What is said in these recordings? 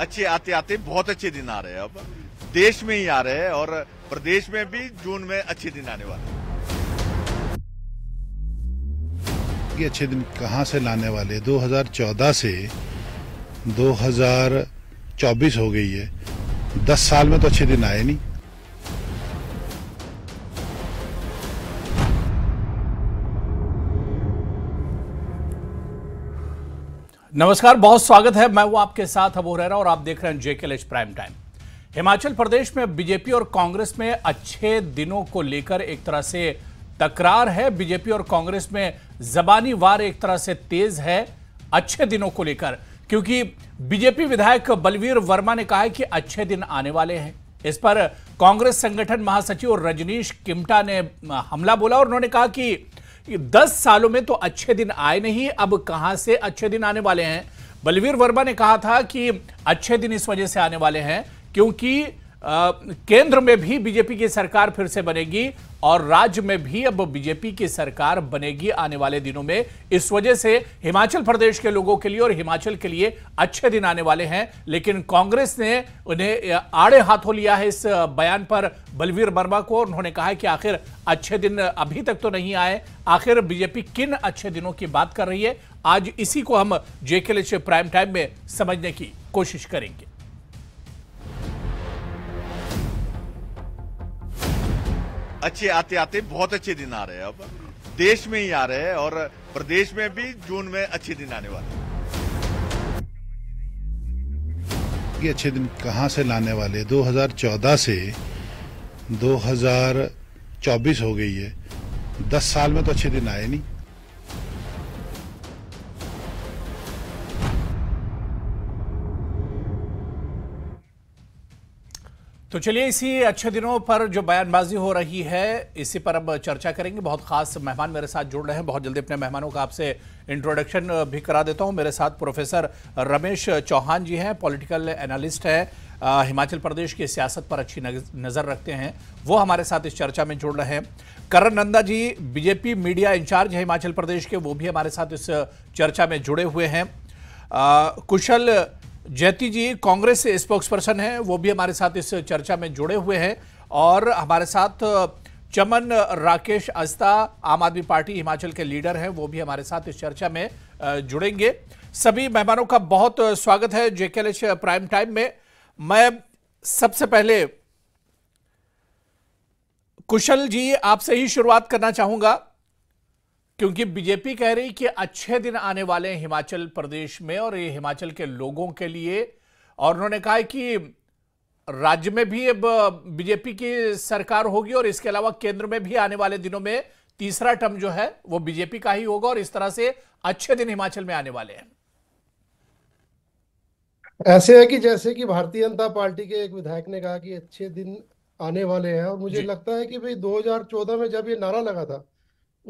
अच्छे आते आते बहुत अच्छे दिन आ रहे हैं अब देश में ही आ रहे हैं और प्रदेश में भी जून में अच्छे दिन आने वाले ये अच्छे दिन कहाँ से लाने वाले 2014 से 2024 हो गई है 10 साल में तो अच्छे दिन आए नहीं नमस्कार बहुत स्वागत है मैं वो आपके साथ अब हो रहा और आप देख रहे हैं JKLH prime time Himachal Pradesh में बीजेपी और कांग्रेस में अच्छे दिनों को लेकर एक तरह से तकरार है बीजेपी और कांग्रेस में जबानी वार एक तरह से तेज है अच्छे दिनों को लेकर क्योंकि बीजेपी विधायक बलवीर वर्मा ने कहा है कि अच्छे दिन आने वाले हैं इस पर कांग्रेस संगठन महासचिव रजनीश किमटा ने हमला बोला और उन्होंने कहा कि दस सालों में तो अच्छे दिन आए नहीं अब कहां से अच्छे दिन आने वाले हैं बलवीर वर्मा ने कहा था कि अच्छे दिन इस वजह से आने वाले हैं क्योंकि केंद्र में भी बीजेपी की सरकार फिर से बनेगी और राज्य में भी अब बीजेपी की सरकार बनेगी आने वाले दिनों में इस वजह से हिमाचल प्रदेश के लोगों के लिए और हिमाचल के लिए अच्छे दिन आने वाले हैं लेकिन कांग्रेस ने उन्हें आड़े हाथों लिया है इस बयान पर बलवीर वर्मा को उन्होंने कहा कि आखिर अच्छे दिन अभी तक तो नहीं आए आखिर बीजेपी किन अच्छे दिनों की बात कर रही है आज इसी को हम जेके प्राइम टाइम में समझने की कोशिश करेंगे अच्छे आते आते बहुत अच्छे दिन आ रहे हैं अब देश में ही आ रहे हैं और प्रदेश में भी जून में अच्छे दिन आने वाले ये अच्छे दिन कहाँ से लाने वाले 2014 से 2024 हो गई है 10 साल में तो अच्छे दिन आए नहीं तो चलिए इसी अच्छे दिनों पर जो बयानबाजी हो रही है इसी पर अब चर्चा करेंगे बहुत खास मेहमान मेरे साथ जुड़ रहे हैं बहुत जल्दी अपने मेहमानों का आपसे इंट्रोडक्शन भी करा देता हूं मेरे साथ प्रोफेसर रमेश चौहान जी हैं पॉलिटिकल एनालिस्ट हैं हिमाचल प्रदेश की सियासत पर अच्छी नज़र रखते हैं वो हमारे साथ इस चर्चा में जुड़ रहे हैं Karan Nanda ji BJP media incharge है हिमाचल प्रदेश के वो भी हमारे साथ इस चर्चा में जुड़े हुए हैं कुशल जयती जी कांग्रेस स्पोक्स पर्सन है वो भी हमारे साथ इस चर्चा में जुड़े हुए हैं और हमारे साथ चमन राकेश अस्ता आम आदमी पार्टी हिमाचल के लीडर हैं वो भी हमारे साथ इस चर्चा में जुड़ेंगे सभी मेहमानों का बहुत स्वागत है जेकेएल प्राइम टाइम में मैं सबसे पहले कुशल जी आपसे ही शुरुआत करना चाहूंगा क्योंकि बीजेपी कह रही कि अच्छे दिन आने वाले हैं हिमाचल प्रदेश में और ये हिमाचल के लोगों के लिए और उन्होंने कहा कि राज्य में भी अब बीजेपी की सरकार होगी और इसके अलावा केंद्र में भी आने वाले दिनों में तीसरा टर्म जो है वो बीजेपी का ही होगा और इस तरह से अच्छे दिन हिमाचल में आने वाले हैं ऐसे है कि जैसे कि भारतीय जनता पार्टी के एक विधायक ने कहा कि अच्छे दिन आने वाले हैं और मुझे लगता है कि भाई 2014 में जब ये नारा लगा था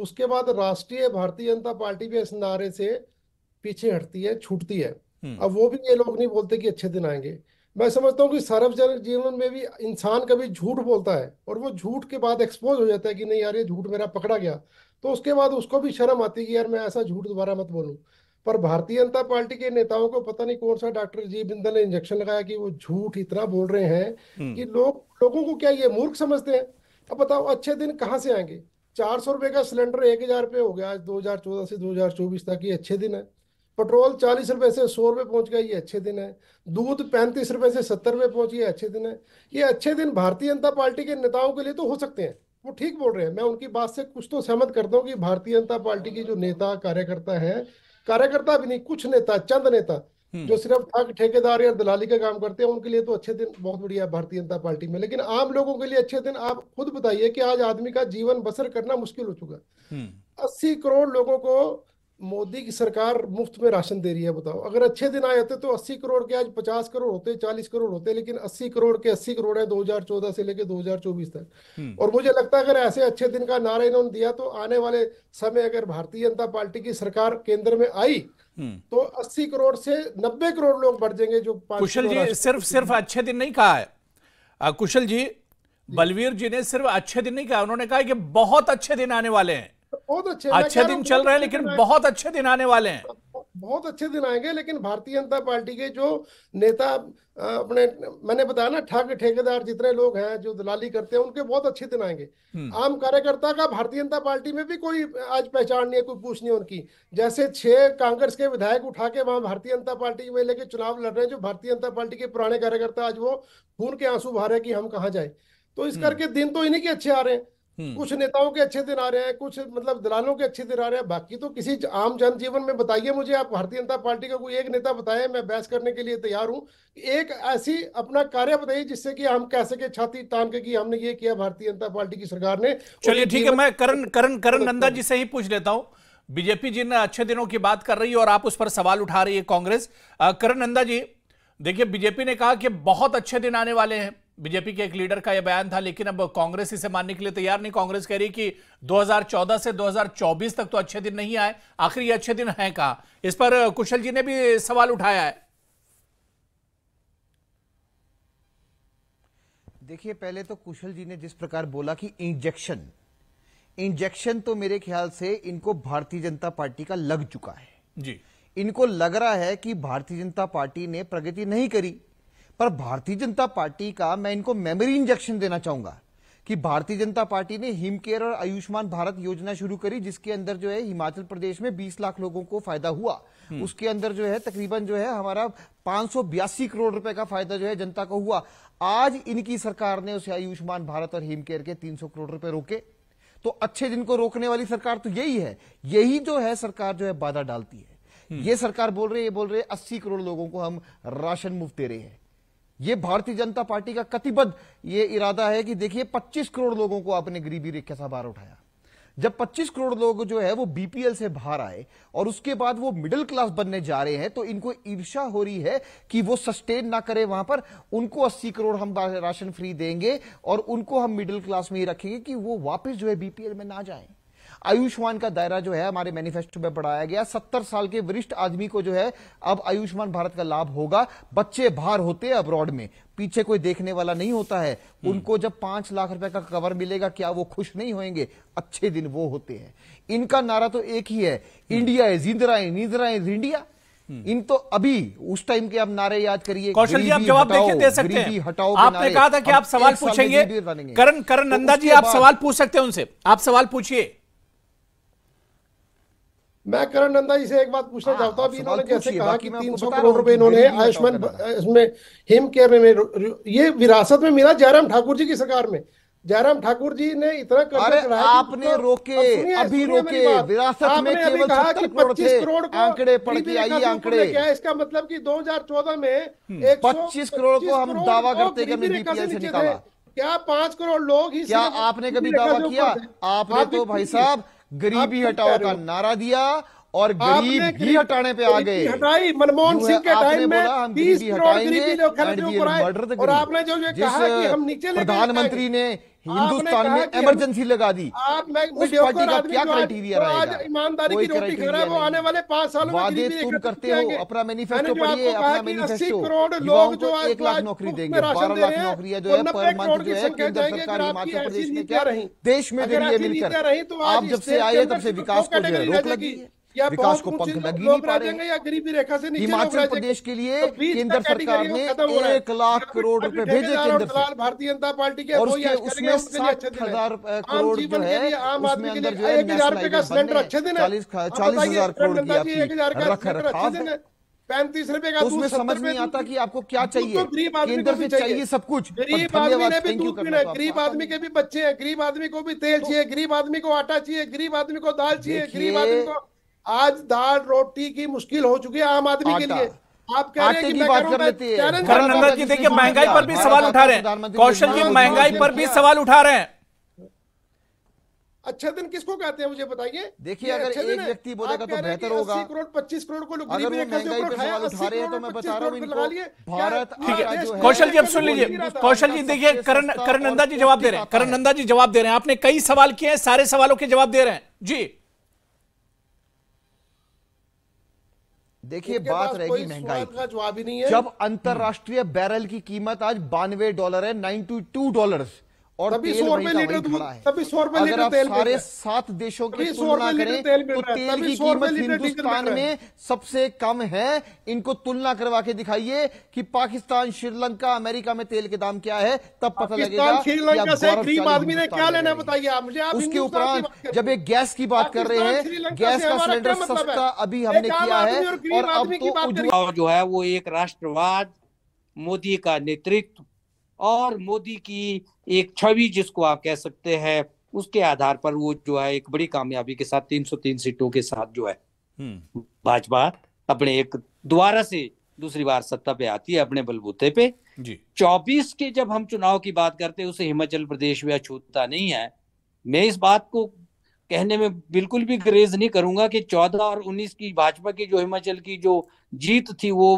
उसके बाद राष्ट्रीय भारतीय जनता पार्टी भी इस नारे से पीछे हटती है छूटती है हम्म। अब वो भी ये लोग नहीं बोलते कि अच्छे दिन आएंगे मैं समझता हूँ कि सार्वजनिक जीवन में भी इंसान कभी झूठ बोलता है और वो झूठ के बाद एक्सपोज हो जाता है कि नहीं यार ये झूठ मेरा पकड़ा गया तो उसके बाद उसको भी शर्म आती है कि यार मैं ऐसा झूठ दोबारा मत बोलूँ पर भारतीय जनता पार्टी के नेताओं को पता नहीं कौन सा डॉक्टर जी बिंदल ने इंजेक्शन लगाया कि वो झूठ इतना बोल रहे हैं हम्म। कि लोग लोगों को क्या ये मूर्ख समझते हैं अब बताओ अच्छे दिन कहाँ से आएंगे चार सौ रुपये का सिलेंडर एक हज़ार रुपये हो गया आज दो हज़ार चौदह से दो हज़ार चौबीस तक ये अच्छे दिन है पेट्रोल चालीस रुपये से सौ रुपये पहुँच गया ये अच्छे दिन है दूध पैंतीस रुपये से सत्तर रुपये पहुँच गया अच्छे दिन है ये अच्छे दिन भारतीय जनता पार्टी के नेताओं के लिए तो हो सकते हैं वो ठीक बोल रहे हैं मैं उनकी बात से कुछ तो सहमत करता हूँ कि भारतीय जनता पार्टी के जो नेता कार्यकर्ता है कार्यकर्ता भी नहीं कुछ नेता चंद नेता हम्म। जो सिर्फ ठग ठेकेदार या दलाली का काम करते हैं उनके लिए तो अच्छे दिन बहुत बढ़िया भारतीय जनता पार्टी में लेकिन आम लोगों के लिए अच्छे दिन आप खुद बताइए कि आज आदमी का जीवन बसर करना मुश्किल हो चुका है हम्म। अस्सी करोड़ लोगों को मोदी की सरकार मुफ्त में राशन दे रही है बताओ अगर अच्छे दिन आए होते तो अस्सी करोड़ के आज पचास करोड़ होते चालीस करोड़ होते लेकिन अस्सी करोड़ के अस्सी करोड़ है दो हजार चौदह से लेकर दो हजार चौबीस तक हम्म। और मुझे लगता है अगर ऐसे अच्छे दिन का नारा इन्होंने दिया तो आने वाले समय अगर भारतीय जनता पार्टी की सरकार केंद्र में आई हम्म। तो 80 करोड़ से 90 करोड़ लोग बढ़ जाएंगे जो कुशल जी सिर्फ सिर्फ अच्छे दिन नहीं कहा है आ, कुशल जी, जी बलवीर जी ने सिर्फ अच्छे दिन नहीं कहा उन्होंने कहा कि बहुत अच्छे दिन आने वाले हैं बहुत अच्छे अच्छे दिन चल रहे हैं लेकिन बहुत अच्छे दिन आने वाले हैं बहुत अच्छे दिन आएंगे लेकिन भारतीय जनता पार्टी के जो नेता अपने मैंने बताया ना ठग ठेकेदार जितने लोग हैं जो दलाली करते हैं उनके बहुत अच्छे दिन आएंगे हम्म। आम कार्यकर्ता का भारतीय जनता पार्टी में भी कोई आज पहचान नहीं है कोई पूछ नहीं उनकी जैसे छह कांग्रेस के विधायक उठा के वहां भारतीय जनता पार्टी में लेके चुनाव लड़ रहे हैं जो भारतीय जनता पार्टी के पुराने कार्यकर्ता आज वो खून के आंसू भा रहे कि हम कहाँ जाए तो इस हम्म। करके दिन तो इन्हीं के अच्छे आ रहे हैं हम्म। कुछ नेताओं के अच्छे दिन आ रहे हैं कुछ मतलब दलालों के अच्छे दिन आ रहे हैं बाकी तो किसी आम जनजीवन में बताइए मुझे आप भारतीय जनता पार्टी का कोई एक नेता बताए मैं बहस करने के लिए तैयार हूँ एक ऐसी अपना कार्य बताइए जिससे कि हम कह सके छाती टांग के कि हमने ये किया भारतीय जनता पार्टी की सरकार ने चलिए ठीक है मैं करण करण करण नंदा जी से ही पूछ लेता हूँ बीजेपी जिन अच्छे दिनों की बात कर रही है और आप उस पर सवाल उठा रही है कांग्रेस करण नंदा जी देखिए बीजेपी ने कहा कि बहुत अच्छे दिन आने वाले हैं बीजेपी के एक लीडर का यह बयान था लेकिन अब कांग्रेस इसे मानने के लिए तैयार नहीं कांग्रेस कह रही कि 2014 से 2024 तक तो अच्छे दिन नहीं आए आखिर ये अच्छे दिन हैं कहा इस पर कुशल जी ने भी सवाल उठाया है देखिए पहले तो कुशल जी ने जिस प्रकार बोला कि इंजेक्शन इंजेक्शन तो मेरे ख्याल से इनको भारतीय जनता पार्टी का लग चुका है जी इनको लग रहा है कि भारतीय जनता पार्टी ने प्रगति नहीं करी पर भारतीय जनता पार्टी का मैं इनको मेमोरी इंजेक्शन देना चाहूंगा कि भारतीय जनता पार्टी ने हिम केयर और आयुष्मान भारत योजना शुरू करी जिसके अंदर जो है हिमाचल प्रदेश में 20 लाख लोगों को फायदा हुआ हम्म। उसके अंदर जो है तकरीबन जो है हमारा पांच करोड़ रुपए का फायदा जो है जनता को हुआ आज इनकी सरकार ने उसे आयुष्मान भारत और हिम केयर के तीन करोड़ रुपए रोके तो अच्छे दिन को रोकने वाली सरकार तो यही है यही जो है सरकार जो है बाधा डालती है हम्म। ये सरकार बोल रही है बोल रहे अस्सी करोड़ लोगों को हम राशन मुफ्त दे रहे हैं ये भारतीय जनता पार्टी का कतिबद्ध ये इरादा है कि देखिए 25 करोड़ लोगों को आपने गरीबी रेखा से बाहर उठाया जब 25 करोड़ लोग जो है वो बीपीएल से बाहर आए और उसके बाद वो मिडिल क्लास बनने जा रहे हैं तो इनको ईर्षा हो रही है कि वो सस्टेन ना करे वहां पर उनको 80 करोड़ हम राशन फ्री देंगे और उनको हम मिडिल क्लास में ही रखेंगे कि वो वापस जो है बीपीएल में ना जाए आयुष्मान का दायरा जो है हमारे मैनिफेस्टो में बढ़ाया गया सत्तर साल के वरिष्ठ आदमी को जो है अब आयुष्मान भारत का लाभ होगा बच्चे बाहर होते हैं अब्रॉड में पीछे कोई देखने वाला नहीं होता है हम्म। उनको जब पांच लाख रुपए का कवर मिलेगा क्या वो खुश नहीं होंगे अच्छे दिन वो होते हैं इनका नारा तो एक ही है इंडिया इज इंदिराए इंदिरा इज इंडिया इन तो अभी उस टाइम के आप नारे याद करिए कौशल जी आप जवाब देखिए दे सकते हैं हटाओ आपने कहा था कि आप सवाल पूछेंगे करण करण तो नंदा जी आप सवाल पूछ सकते हैं उनसे आप सवाल पूछिए मैं करण नंदा जी से एक बात पूछना हाँ, चाहता हूँ इन्होंने कैसे कहा कि तीन सौ करोड़ रुपए इन्होंने आयुष्मान इसमें हिम केयर में ये विरासत में मिला जयराम ठाकुर जी की सरकार में जयराम ठाकुर जी ने इतना कर आपने रोके अभी रोके विरासत में केवल कहा कि पच्चीस करोड़ आंकड़े पढ़ के आइए आंकड़े क्या इसका मतलब कि 2014 में हम्म, एक पच्चीस करोड़ को हम दावा करते कि निकाला क्या पांच करोड़ लोग ही क्या आपने कभी दावा किया आपने तो भाई साहब गरीबी हटाओ का नारा दिया और गरीब भी हटाने पे आ गए हटाई मनमोहन सिंह के टाइम में तीस करोड़ गरीबी लोग और आपने जो कहा कि हम नीचे प्रधानमंत्री ने हिंदुस्तान में इमरजेंसी लगा दी आप मैं उस पार्टी का क्या क्राइटेरिया रहेगा आज ईमानदारी की रोटी खा रहा है वो आने वाले पांच सालों में वादे तुम करते हो अपना मैनिफेस्टो पढ़िए अपना मैनिफेस्टो करोड़ लोग जो आज एक लाख नौकरी देंगे बारह लाख नौकरियां जो है पर मंथ जो है केंद्र सरकार हिमाचल प्रदेश में क्या रही देश में दे रही है मिलकर तो आप जब से आए तब से तो विकास को जो है रोक लगी है विकास को पंख लगी नहीं पा रहे या गरीबी रेखा से हिमाचल प्रदेश के लिए तो केंद्र सरकार ने एक लाख करोड़ रुपए भेजे केंद्र भारतीय जनता पार्टी के और उसमें साठ हजार करोड़ जो है उसमें अंदर जो है चालीस हजार करोड़ की रख रखाव है पैंतीस रुपए का तो उसमें समझ में आता कि आपको क्या चाहिए केंद्र से चाहिए सब कुछ गरीब आदमी ने भी दूध पीना गरीब आदमी के भी बच्चे हैं गरीब आदमी को भी तेल चाहिए गरीब आदमी को आटा चाहिए गरीब आदमी को दाल चाहिए गरीब आदमी को आज दाल रोटी की मुश्किल हो चुकी है आम आदमी के लिए आप कह रहे हैं कि बात कर लेती है जी देखिए महंगाई पर भी सवाल उठा रहे हैं कौशल जी महंगाई पर भी सवाल उठा रहे हैं अच्छा दिन किसको कहते हैं मुझे बताइए देखिए अगर एक व्यक्ति बोलेगा तो बेहतर होगा करोड़ पच्चीस करोड़ को लोग महंगाई सवाल उठा रहे हैं तो मैं बता रहा हूँ इनको भारत कौशल जी अब सुन लीजिए कौशल जी देखिए करण करण नंदा जी जवाब दे रहे हैं करण नंदा जी जवाब दे रहे हैं आपने कई सवाल किए हैं सारे सवालों के जवाब दे रहे हैं जी देखिए बात रहेगी महंगाई का जवाब ही नहीं है जब अंतर्राष्ट्रीय बैरल की कीमत आज बानवे डॉलर है नाइन्टी टू डॉलर और तभी सौ रुपए लीटर तभी सौ रुपए लीटर तेल सारे सात देशों की तुलना करें तो तेल की कीमत हिंदुस्तान में सबसे कम है इनको तुलना करवा के दिखाइए कि पाकिस्तान श्रीलंका अमेरिका में तेल के दाम क्या है तब पता लगेगा श्रीलंका से गरीब आदमी ने क्या लेना है बताइए आप मुझे उसके उपरांत जब एक गैस की बात कर रहे हैं गैस का सिलेंडर सस्ता अभी हमने किया है और अब तो जो है वो एक राष्ट्रवाद मोदी का नेतृत्व और मोदी की एक छवि जिसको आप कह सकते हैं उसके आधार पर वो जो है एक बड़ी कामयाबी के साथ 303 सीटों के साथ जो है हम्म। भाजपा अपने एक द्वारा से दूसरी बार सत्ता पे आती है अपने बलबूते पे चौबीस के जब हम चुनाव की बात करते हैं उसे हिमाचल प्रदेश में अछूतता नहीं है मैं इस बात को कहने में बिल्कुल भी ग्रेज नहीं करूंगा कि चौदह और उन्नीस की भाजपा की जो हिमाचल की जो जीत थी वो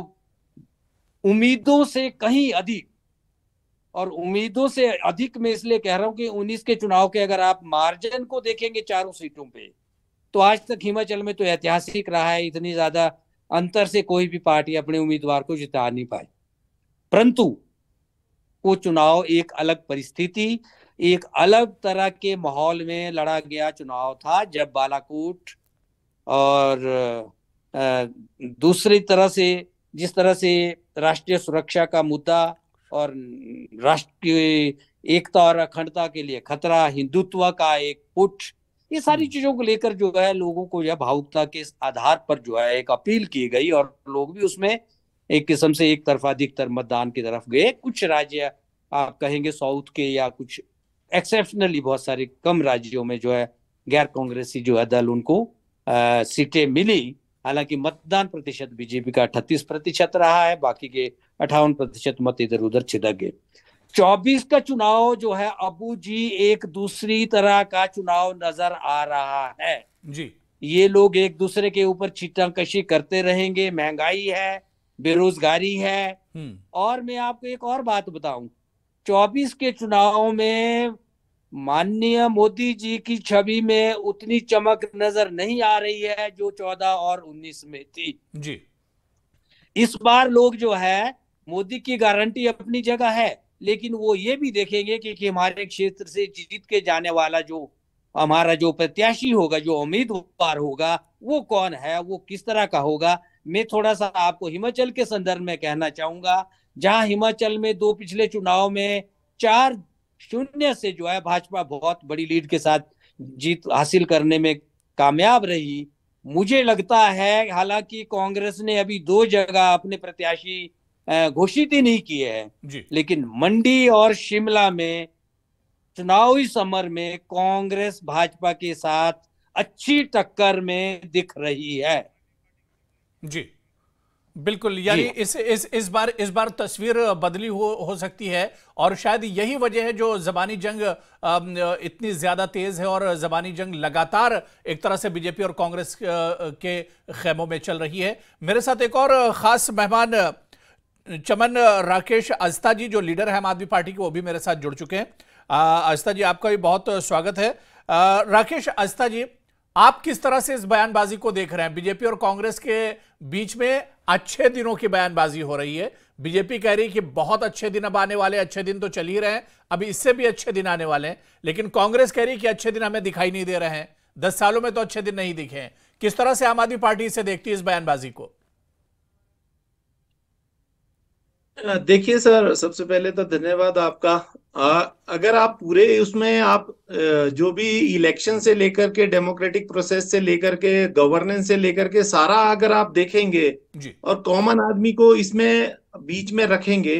उम्मीदों से कहीं अधिक और उम्मीदों से अधिक मैं इसलिए कह रहा हूं कि उन्नीस के चुनाव के अगर आप मार्जिन को देखेंगे चारों सीटों पे तो आज तक हिमाचल में तो ऐतिहासिक रहा है इतनी ज्यादा अंतर से कोई भी पार्टी अपने उम्मीदवार को जिता नहीं पाई परंतु वो चुनाव एक अलग परिस्थिति एक अलग तरह के माहौल में लड़ा गया चुनाव था जब बालाकोट और दूसरी तरह से जिस तरह से राष्ट्रीय सुरक्षा का मुद्दा और राष्ट्र की एकता और अखंडता के लिए खतरा हिंदुत्व का एक पुट ये सारी हम्म। चीजों को लेकर जो है लोगों को यह भावुकता के आधार पर जो है एक अपील की गई और लोग भी उसमें एक किस्म से एक तरफ अधिकतर मतदान की तरफ गए कुछ राज्य आप कहेंगे साउथ के या कुछ एक्सेप्शनली बहुत सारे कम राज्यों में जो है गैर कांग्रेसी जो है दल उनको सीटें मिली हालांकि मतदान प्रतिशत बीजेपी का अठतीस प्रतिशत रहा है बाकी के अठावन प्रतिशत मत इधर उधर छिदक गए चौबीस का चुनाव जो है अबू जी एक दूसरी तरह का चुनाव नजर आ रहा है जी ये लोग एक दूसरे के ऊपर चीटाकशी करते रहेंगे महंगाई है बेरोजगारी है हम्म। और मैं आपको एक और बात बताऊं 24 के चुनाव में माननीय मोदी जी की छवि में उतनी चमक नजर नहीं आ रही है जो 14 और 19 में थी जी इस बार लोग जो है मोदी की गारंटी अपनी जगह है लेकिन वो ये भी देखेंगे कि, कि हमारे क्षेत्र से जीत के जाने वाला जो हमारा जो प्रत्याशी होगा जो उम्मीदवार होगा वो कौन है वो किस तरह का होगा मैं थोड़ा सा आपको हिमाचल के संदर्भ में कहना चाहूंगा जहां हिमाचल में दो पिछले चुनाव में चार शून्य से जो है भाजपा बहुत बड़ी लीड के साथ जीत हासिल करने में कामयाब रही मुझे लगता है हालांकि कांग्रेस ने अभी दो जगह अपने प्रत्याशी घोषित ही नहीं किए हैं लेकिन मंडी और शिमला में चुनावी समर में कांग्रेस भाजपा के साथ अच्छी टक्कर में दिख रही है जी बिल्कुल यानी इस इस इस बार इस बार तस्वीर बदली हो हो सकती है और शायद यही वजह है जो जबानी जंग इतनी ज्यादा तेज है और जबानी जंग लगातार एक तरह से बीजेपी और कांग्रेस के खेमों में चल रही है मेरे साथ एक और खास मेहमान चमन राकेश अस्था जी जो लीडर है आम आदमी पार्टी के वो भी मेरे साथ जुड़ चुके हैं आस्था जी आपका भी बहुत स्वागत है आ, राकेश अस्था जी आप किस तरह से इस बयानबाजी को देख रहे हैं बीजेपी और कांग्रेस के बीच में अच्छे दिनों की बयानबाजी हो रही है बीजेपी कह रही है कि बहुत अच्छे दिन अब आने वाले अच्छे दिन तो चल ही रहे हैं अभी इससे भी अच्छे दिन आने वाले हैं लेकिन कांग्रेस कह रही है कि अच्छे दिन हमें दिखाई नहीं दे रहे हैं दस सालों में तो अच्छे दिन नहीं दिखे हैं किस तरह से आम आदमी पार्टी इसे देखती है इस बयानबाजी को देखिए सर सबसे पहले तो धन्यवाद आपका आ, अगर आप पूरे उसमें आप जो भी इलेक्शन से लेकर के डेमोक्रेटिक प्रोसेस से लेकर के गवर्नेंस से लेकर के सारा अगर आप देखेंगे और कॉमन आदमी को इसमें बीच में रखेंगे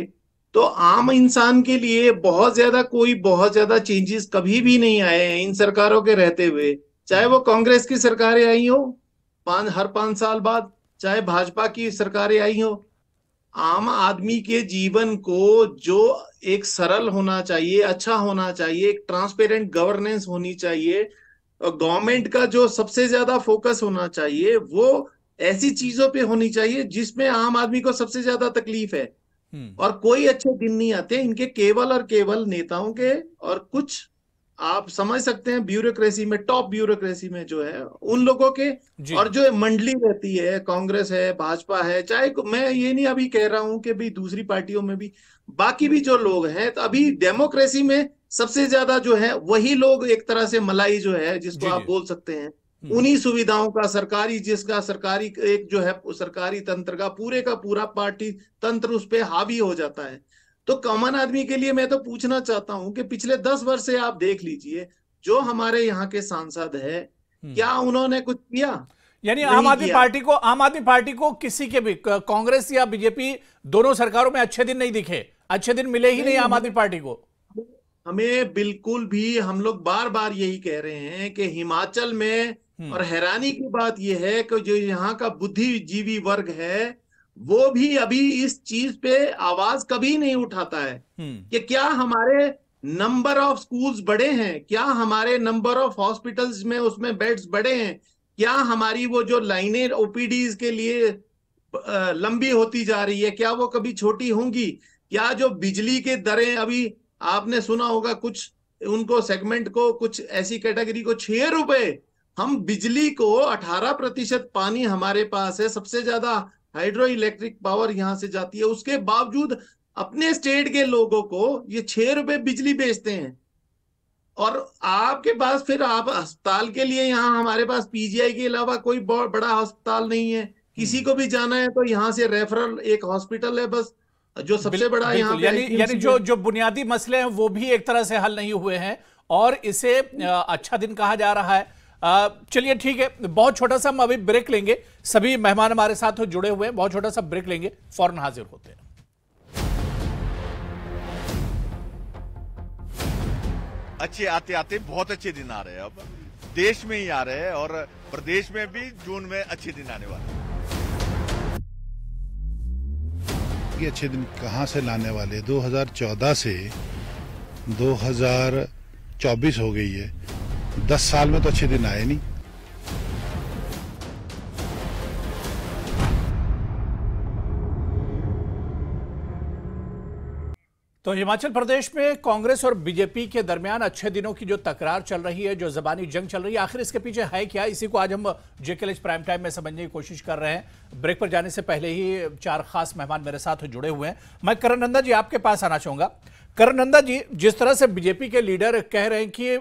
तो आम इंसान के लिए बहुत ज्यादा कोई बहुत ज्यादा चेंजेस कभी भी नहीं आए हैं इन सरकारों के रहते हुए चाहे वो कांग्रेस की सरकारें आई हो पांच हर पांच साल बाद चाहे भाजपा की सरकारें आई हो आम आदमी के जीवन को जो एक सरल होना चाहिए अच्छा होना चाहिए एक ट्रांसपेरेंट गवर्नेंस होनी चाहिए गवर्नमेंट का जो सबसे ज्यादा फोकस होना चाहिए वो ऐसी चीजों पे होनी चाहिए जिसमें आम आदमी को सबसे ज्यादा तकलीफ है हम्म। और कोई अच्छे दिन नहीं आते इनके केवल और केवल नेताओं के और कुछ आप समझ सकते हैं ब्यूरोक्रेसी में टॉप ब्यूरोक्रेसी में जो है उन लोगों के और जो मंडली रहती है कांग्रेस है भाजपा है चाहे मैं ये नहीं अभी कह रहा हूं कि भी दूसरी पार्टियों में भी बाकी भी जो लोग हैं तो अभी डेमोक्रेसी में सबसे ज्यादा जो है वही लोग एक तरह से मलाई जो है जिसको आप बोल सकते हैं हम्म। उन्हीं सुविधाओं का सरकारी जिसका सरकारी एक जो है सरकारी तंत्र का पूरे का पूरा पार्टी तंत्र उस पर हावी हो जाता है तो कॉमन आदमी के लिए मैं तो पूछना चाहता हूं कि पिछले दस वर्ष से आप देख लीजिए जो हमारे यहाँ के सांसद है हम्म। क्या उन्होंने कुछ किया यानी आम आदमी पार्टी को आम आदमी पार्टी को किसी के भी कांग्रेस या बीजेपी दोनों सरकारों में अच्छे दिन नहीं दिखे अच्छे दिन मिले ही नहीं, नहीं आम आदमी पार्टी को हमें बिल्कुल भी हम लोग बार बार यही कह रहे हैं कि हिमाचल में हम्म। और हैरानी की बात यह है कि जो यहाँ का बुद्धिजीवी वर्ग है वो भी अभी इस चीज पे आवाज कभी नहीं उठाता है हम्म। कि क्या हमारे नंबर ऑफ स्कूल्स बड़े हैं क्या हमारे नंबर ऑफ हॉस्पिटल्स में उसमें बेड्स बड़े हैं क्या हमारी वो जो लाइनें ओपीडी के लिए लंबी होती जा रही है क्या वो कभी छोटी होंगी क्या जो बिजली के दरें अभी आपने सुना होगा कुछ उनको सेगमेंट को कुछ ऐसी कैटेगरी को छह रुपए हम बिजली को 18 प्रतिशत पानी हमारे पास है सबसे ज्यादा हाइड्रो इलेक्ट्रिक पावर यहां से जाती है उसके बावजूद अपने स्टेट के लोगों को ये छह रुपए बिजली बेचते हैं और आपके पास फिर आप अस्पताल के लिए यहाँ हमारे पास पीजीआई के अलावा कोई बड़ा अस्पताल नहीं है किसी हम्म। को भी जाना है तो यहाँ से रेफरल एक हॉस्पिटल है बस जो सबसे बड़ा यहाँ यानी यानी जो जो बुनियादी मसले हैं वो भी एक तरह से हल नहीं हुए हैं और इसे अच्छा दिन कहा जा रहा है चलिए ठीक है बहुत छोटा सा हम अभी ब्रेक लेंगे सभी मेहमान हमारे साथ जुड़े हुए हैं बहुत छोटा सा ब्रेक लेंगे फौरन हाजिर होते हैं अच्छे आते आते बहुत अच्छे दिन आ रहे हैं अब देश में ही आ रहे हैं और प्रदेश में भी जून में अच्छे दिन आने वाले हैं ये अच्छे दिन कहां से लाने वाले 2014 से 2024 हो गई है दस साल में तो अच्छे दिन आए नहीं तो हिमाचल प्रदेश में कांग्रेस और बीजेपी के दरमियान अच्छे दिनों की जो तकरार चल रही है जो जबानी जंग चल रही है आखिर इसके पीछे है क्या इसी को आज हम जेकेल प्राइम टाइम में समझने की कोशिश कर रहे हैं ब्रेक पर जाने से पहले ही चार खास मेहमान मेरे साथ जुड़े हुए हैं मैं करण नंदा जी आपके पास आना चाहूंगा करण नंदा जी जिस तरह से बीजेपी के लीडर कह रहे हैं कि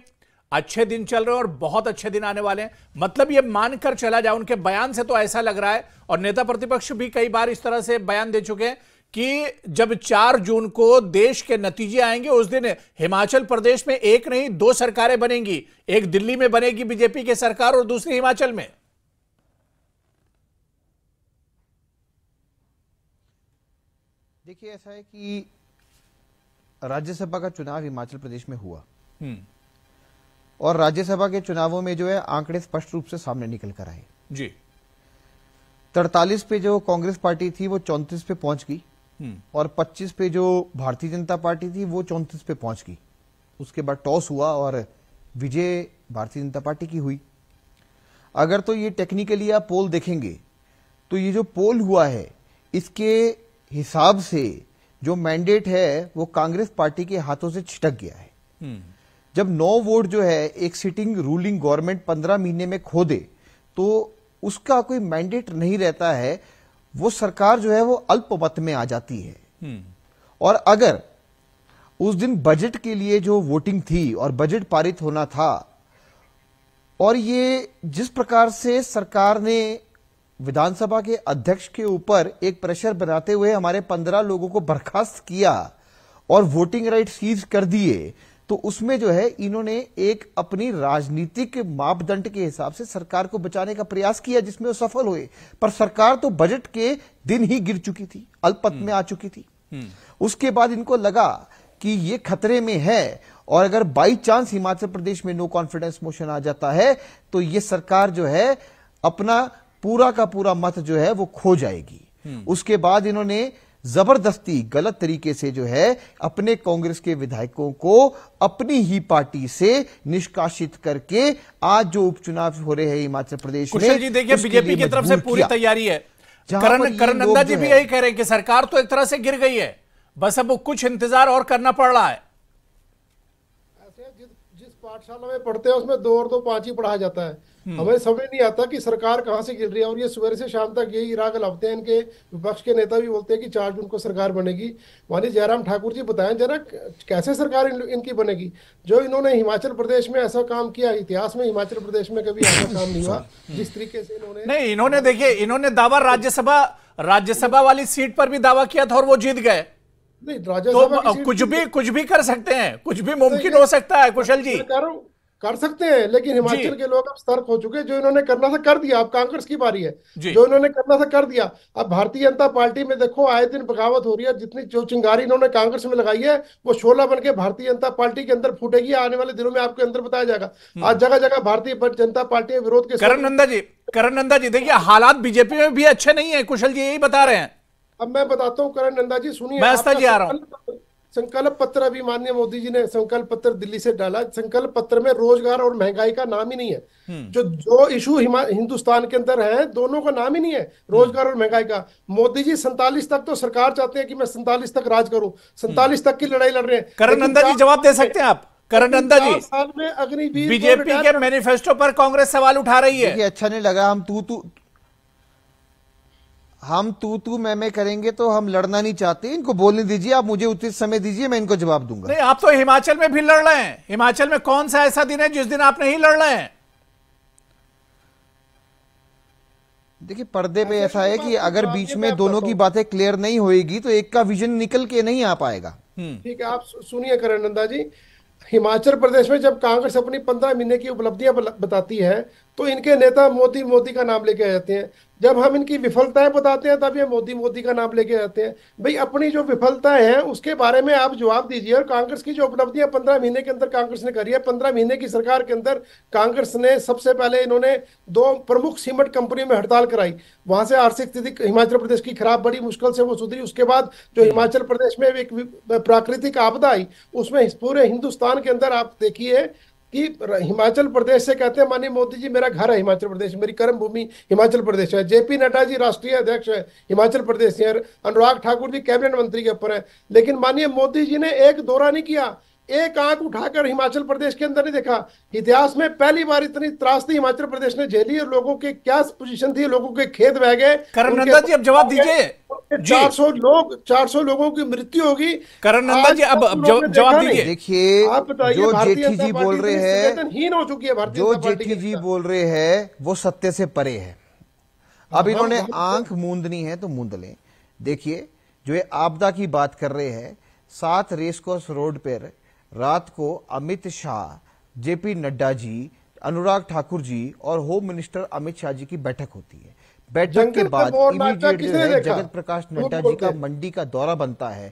अच्छे दिन चल रहे हैं और बहुत अच्छे दिन आने वाले हैं मतलब ये मानकर चला जाए उनके बयान से तो ऐसा लग रहा है और नेता प्रतिपक्ष भी कई बार इस तरह से बयान दे चुके हैं कि जब 4 जून को देश के नतीजे आएंगे उस दिन हिमाचल प्रदेश में एक नहीं दो सरकारें बनेंगी एक दिल्ली में बनेगी बीजेपी की सरकार और दूसरी हिमाचल में देखिए ऐसा है कि राज्यसभा का चुनाव हिमाचल प्रदेश में हुआ हम्म। और राज्यसभा के चुनावों में जो है आंकड़े स्पष्ट रूप से सामने निकल कर आए जी तड़तालीस पे जो कांग्रेस पार्टी थी वो चौंतीस पे पहुंच गई हम्म। और पच्चीस पे जो भारतीय जनता पार्टी थी वो चौंतीस पे पहुंच गई उसके बाद टॉस हुआ और विजय भारतीय जनता पार्टी की हुई अगर तो ये टेक्निकली आप पोल देखेंगे तो ये जो पोल हुआ है इसके हिसाब से जो मैंडेट है वो कांग्रेस पार्टी के हाथों से छिटक गया है हम्म। जब नौ वोट जो है एक सिटिंग रूलिंग गवर्नमेंट पंद्रह महीने में खो दे तो उसका कोई मैंडेट नहीं रहता है वो सरकार जो है वो अल्पमत में आ जाती है हम्म। और अगर उस दिन बजट के लिए जो वोटिंग थी और बजट पारित होना था और ये जिस प्रकार से सरकार ने विधानसभा के अध्यक्ष के ऊपर एक प्रेशर बनाते हुए हमारे पंद्रह लोगों को बर्खास्त किया और वोटिंग राइट सीज कर दिए तो उसमें जो है इन्होंने एक अपनी राजनीतिक मापदंड के हिसाब से सरकार को बचाने का प्रयास किया जिसमें वो सफल हुए पर सरकार तो बजट के दिन ही गिर चुकी थी अल्पत में आ हम्म। चुकी थी हम्म। उसके बाद इनको लगा कि ये खतरे में है और अगर बाई चांस हिमाचल प्रदेश में नो कॉन्फिडेंस मोशन आ जाता है तो ये सरकार जो है अपना पूरा का पूरा मत जो है वो खो जाएगी हम्म। उसके बाद इन्होंने जबरदस्ती गलत तरीके से जो है अपने कांग्रेस के विधायकों को अपनी ही पार्टी से निष्कासित करके आज जो उपचुनाव हो रहे हैं हिमाचल प्रदेश में जी देखिए बीजेपी की तरफ से पूरी तैयारी है करन, करन जी भी यही कह रहे हैं कि सरकार तो एक तरह से गिर गई है बस अब कुछ इंतजार और करना पड़ रहा है पाठशाला में पढ़ते हैं उसमें दो और दो पांच ही पढ़ाया जाता है हम्म। हमें समझ नहीं आता कि सरकार कहाँ से गिर रही है और ये सुबह से शाम तक यही राग लाते हैं इनके विपक्ष के नेता भी बोलते हैं कि चार जून को सरकार बनेगी मानी जयराम ठाकुर जी बताएं जरा कैसे सरकार इन, इनकी बनेगी जो इन्होंने हिमाचल प्रदेश में ऐसा काम किया इतिहास में हिमाचल प्रदेश में कभी ऐसा काम नहीं हुआ अच्छा। जिस तरीके से इन्होंने नहीं इन्होंने देखिए इन्होंने दावा राज्यसभा राज्यसभा वाली सीट पर भी दावा किया था और वो जीत गए नहीं राजा तो कुछ भी कुछ भी कर सकते हैं कुछ भी तो मुमकिन हो सकता है कुशल जी कर सकते हैं लेकिन हिमाचल के लोग अब सतर्क हो चुके हैं जो इन्होंने करना था कर दिया अब कांग्रेस की बारी है जो इन्होंने करना था कर दिया अब भारतीय जनता पार्टी में देखो आए दिन बगावत हो रही है जितनी जो चिंगारी इन्होंने कांग्रेस में लगाई है वो शोला बन के भारतीय जनता पार्टी के अंदर फूटेगी आने वाले दिनों में आपके अंदर बताया जाएगा हम्म। आज जगह जगह भारतीय जनता पार्टी विरोध के करण नंदा जी करण नंदा जी देखिए हालात बीजेपी में भी अच्छे नहीं है कुशल जी यही बता रहे हैं अब मैं बताता हूँ करण नंदा जी सुनिए आ रहा हूँ संकल्प पत्र अभी माननीय मोदी जी ने संकल्प पत्र दिल्ली से डाला संकल्प पत्र में रोजगार और महंगाई का नाम ही नहीं है हम्म। जो जो इशू हिंदुस्तान के अंदर है दोनों का नाम ही नहीं है रोजगार और महंगाई का मोदी जी सैतालीस तक तो सरकार चाहते हैं कि मैं सैतालीस तक राज करूं सैतालीस हम्म। तक की लड़ाई लड़ रहे हैं करण नंदा जी जवाब दे सकते हैं आप करण नंदा जी साल में अग्निवीर बीजेपी के मैनिफेस्टो पर कांग्रेस सवाल उठा रही है अच्छा नहीं लगा हम तू तू हम तू तू मैं मैं करेंगे तो हम लड़ना नहीं चाहते इनको बोलने दीजिए आप मुझे उचित समय दीजिए मैं इनको जवाब दूंगा नहीं आप तो हिमाचल में भी लड़ रहे हैं हिमाचल में कौन सा ऐसा दिन है जिस दिन आप नहीं लड़ रहे हैं देखिए पर्दे पे ऐसा है कि अगर बीच में दोनों की बातें क्लियर नहीं होगी तो एक का विजन निकल के नहीं आ पाएगा हम्म। ठीक है आप सुनिए करण नंदा जी हिमाचल प्रदेश में जब कांग्रेस अपनी पंद्रह महीने की उपलब्धियां बताती है तो इनके नेता मोदी मोदी का नाम लेके आते हैं जब हम इनकी विफलताएं बताते हैं तब ये मोदी मोदी का नाम लेके आते हैं भाई अपनी जो विफलताएं हैं उसके बारे में आप जवाब दीजिए और कांग्रेस की जो उपलब्धियां पंद्रह महीने के अंदर कांग्रेस ने करी है पंद्रह महीने की सरकार के अंदर कांग्रेस ने सबसे पहले इन्होंने दो प्रमुख सीमेंट कंपनियों में हड़ताल कराई वहां से आर्थिक स्थिति हिमाचल प्रदेश की खराब बड़ी मुश्किल से वो सुधरी उसके बाद जो हिमाचल प्रदेश में एक प्राकृतिक आपदा आई उसमें पूरे हिंदुस्तान के अंदर आप देखिए कि हिमाचल प्रदेश से कहते हैं माननीय मोदी जी मेरा घर है हिमाचल प्रदेश मेरी कर्म भूमि हिमाचल प्रदेश है जेपी नड्डा जी राष्ट्रीय अध्यक्ष है हिमाचल प्रदेश है अनुराग ठाकुर जी कैबिनेट मंत्री के ऊपर है लेकिन माननीय मोदी जी ने एक दौरा नहीं किया एक आंख उठाकर हिमाचल प्रदेश के अंदर नहीं देखा इतिहास में पहली बार इतनी त्रासदी हिमाचल प्रदेश ने झेली और लोगों के क्या पोजीशन थी लोगों के खेत बह गए जी अब जवाब दीजिए चार सौ लोग चार सौ लोगों की मृत्यु होगी करण नंदा जी अब जवाब दीजिए देखिए जो जेठी जी बोल रहे हैं हो चुकी है जो जेठी जी बोल रहे हैं वो सत्य से परे है अब इन्होंने आंख मूंदनी है तो मूंद लें देखिए जो ये आपदा की बात कर रहे हैं सात रेस कोर्स रोड पर रात को अमित शाह जेपी नड्डा जी अनुराग ठाकुर जी और होम मिनिस्टर अमित शाह जी की बैठक होती है बैठक के बाद जगत प्रकाश नड्डा जी का मंडी का दौरा बनता है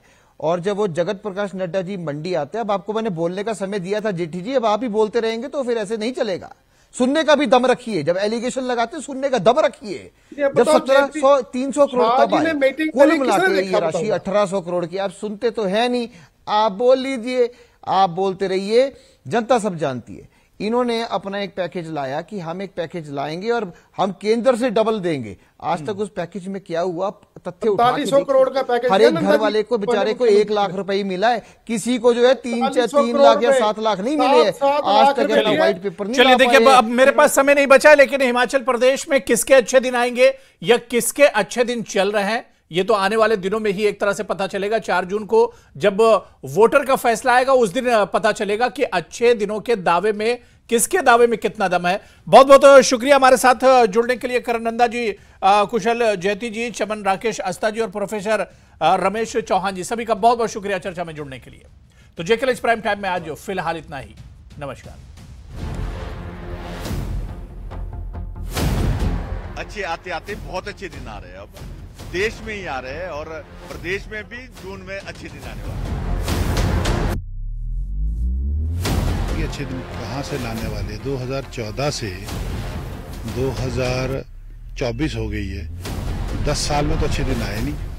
और जब वो जगत प्रकाश नड्डा जी मंडी आते हैं अब आपको मैंने बोलने का समय दिया था जेठी जी अब आप ही बोलते रहेंगे तो फिर ऐसे नहीं चलेगा सुनने का भी दम रखिए जब एलिगेशन लगाते सुनने का दम रखिए जब सत्रह सौ तीन सौ करोड़ तब कुल मिलाकर ये राशि अठारह सौ करोड़ की आप सुनते तो है नहीं आप बोल लीजिए आप बोलते रहिए जनता सब जानती है इन्होंने अपना एक पैकेज लाया कि हम एक पैकेज लाएंगे और हम केंद्र से डबल देंगे आज तक उस पैकेज में क्या हुआ तथ्य उठा करोड़ का पैकेज हर एक घर वाले को बेचारे को एक लाख रुपए ही मिला है किसी को जो है तीन चार तीन लाख या सात लाख नहीं मिले है आज तक व्हाइट पेपर नहीं देखिए अब मेरे पास समय नहीं बचा लेकिन हिमाचल प्रदेश में किसके अच्छे दिन आएंगे या किसके अच्छे दिन चल रहे हैं ये तो आने वाले दिनों में ही एक तरह से पता चलेगा चार जून को जब वोटर का फैसला आएगा उस दिन पता चलेगा कि अच्छे दिनों के दावे में किसके दावे में कितना दम है बहुत बहुत शुक्रिया हमारे साथ जुड़ने के लिए करण नंदा जी कुशल जयती जी चमन राकेश अस्ता जी और प्रोफेसर रमेश चौहान जी सभी का बहुत बहुत शुक्रिया चर्चा में जुड़ने के लिए तो जेकेल प्राइम टाइम में आज फिलहाल इतना ही नमस्कार अच्छे आते आते बहुत अच्छे दिन आ रहे हैं अब देश में ही आ रहे हैं और प्रदेश में भी जून में अच्छे दिन आने वाले हैं। अच्छे दिन कहाँ से लाने वाले 2014 से 2024 हो गई है 10 साल में तो अच्छे दिन आए नहीं